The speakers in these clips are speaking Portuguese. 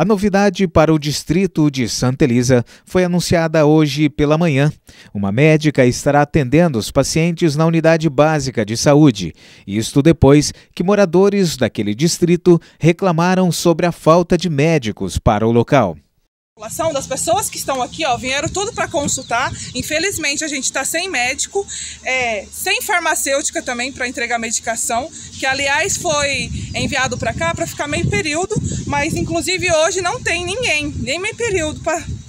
A novidade para o distrito de Santa Elisa foi anunciada hoje pela manhã. Uma médica estará atendendo os pacientes na unidade básica de saúde, isto depois que moradores daquele distrito reclamaram sobre a falta de médicos para o local população, das pessoas que estão aqui, ó, vieram tudo para consultar. Infelizmente, a gente está sem médico, é, sem farmacêutica também para entregar medicação, que aliás foi enviado para cá para ficar meio período, mas inclusive hoje não tem ninguém, nem meio período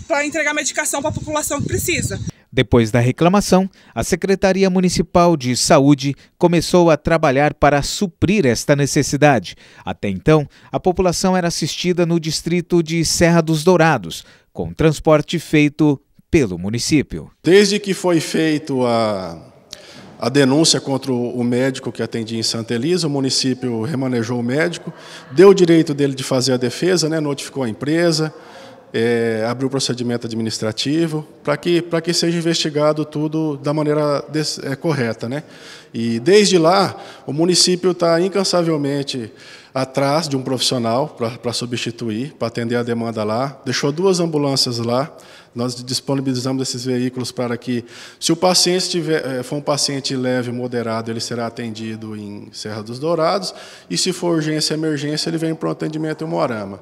para entregar medicação para a população que precisa. Depois da reclamação, a Secretaria Municipal de Saúde começou a trabalhar para suprir esta necessidade. Até então, a população era assistida no distrito de Serra dos Dourados, com transporte feito pelo município. Desde que foi feito a a denúncia contra o médico que atendia em Santa Elisa, o município remanejou o médico, deu o direito dele de fazer a defesa, né, notificou a empresa, é, abrir o procedimento administrativo, para que, que seja investigado tudo da maneira des, é, correta. Né? E desde lá, o município está incansavelmente atrás de um profissional para substituir, para atender a demanda lá. Deixou duas ambulâncias lá. Nós disponibilizamos esses veículos para que, se o paciente tiver, é, for um paciente leve, moderado, ele será atendido em Serra dos Dourados. E se for urgência, emergência, ele vem para o atendimento em Moarama.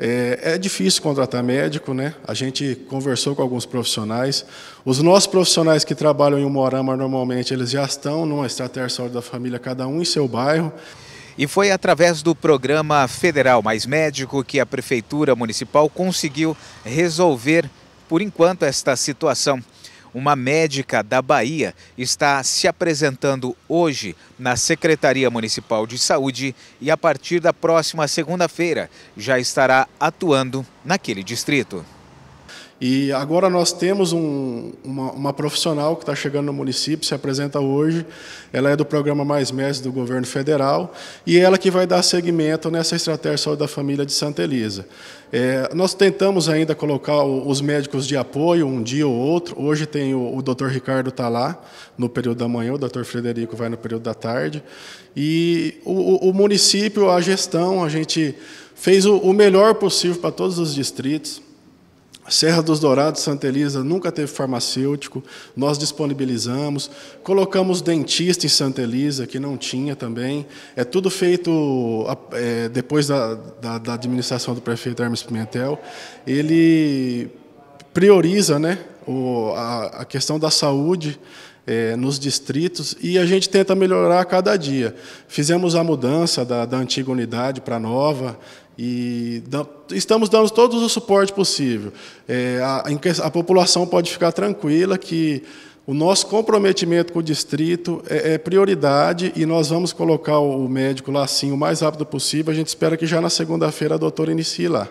É, é, difícil contratar médico, né? A gente conversou com alguns profissionais. Os nossos profissionais que trabalham em Umorama normalmente, eles já estão numa estratégia saúde da família, cada um em seu bairro. E foi através do programa Federal Mais Médico que a Prefeitura Municipal conseguiu resolver, por enquanto, esta situação. Uma médica da Bahia está se apresentando hoje na Secretaria Municipal de Saúde e a partir da próxima segunda-feira já estará atuando naquele distrito. E agora nós temos um, uma, uma, profissional que está chegando no município, se apresenta hoje. Ela é do programa Mais Médicos do governo federal e é ela que vai dar seguimento nessa estratégia saúde da família de Santa Elisa. É, nós tentamos ainda colocar os médicos de apoio um dia ou outro. Hoje tem o, o doutor Ricardo está lá no período da manhã, o doutor Frederico vai no período da tarde. E o, o município, a gestão, a gente fez o, o melhor possível para todos os distritos Serra dos Dourados, Santa Elisa nunca teve farmacêutico, nós disponibilizamos, colocamos dentista em Santa Elisa, que não tinha também. É tudo feito é, depois da, da, da, administração do prefeito Hermes Pimentel. Ele prioriza né, o, a, a questão da saúde é, nos distritos e a gente tenta melhorar a cada dia. Fizemos a mudança da, da antiga unidade para a nova, e estamos dando todo o suporte possível. É, a, a, população pode ficar tranquila que o nosso comprometimento com o distrito é, é, prioridade e nós vamos colocar o médico lá sim o mais rápido possível. A gente espera que já na segunda-feira a doutora inicie lá.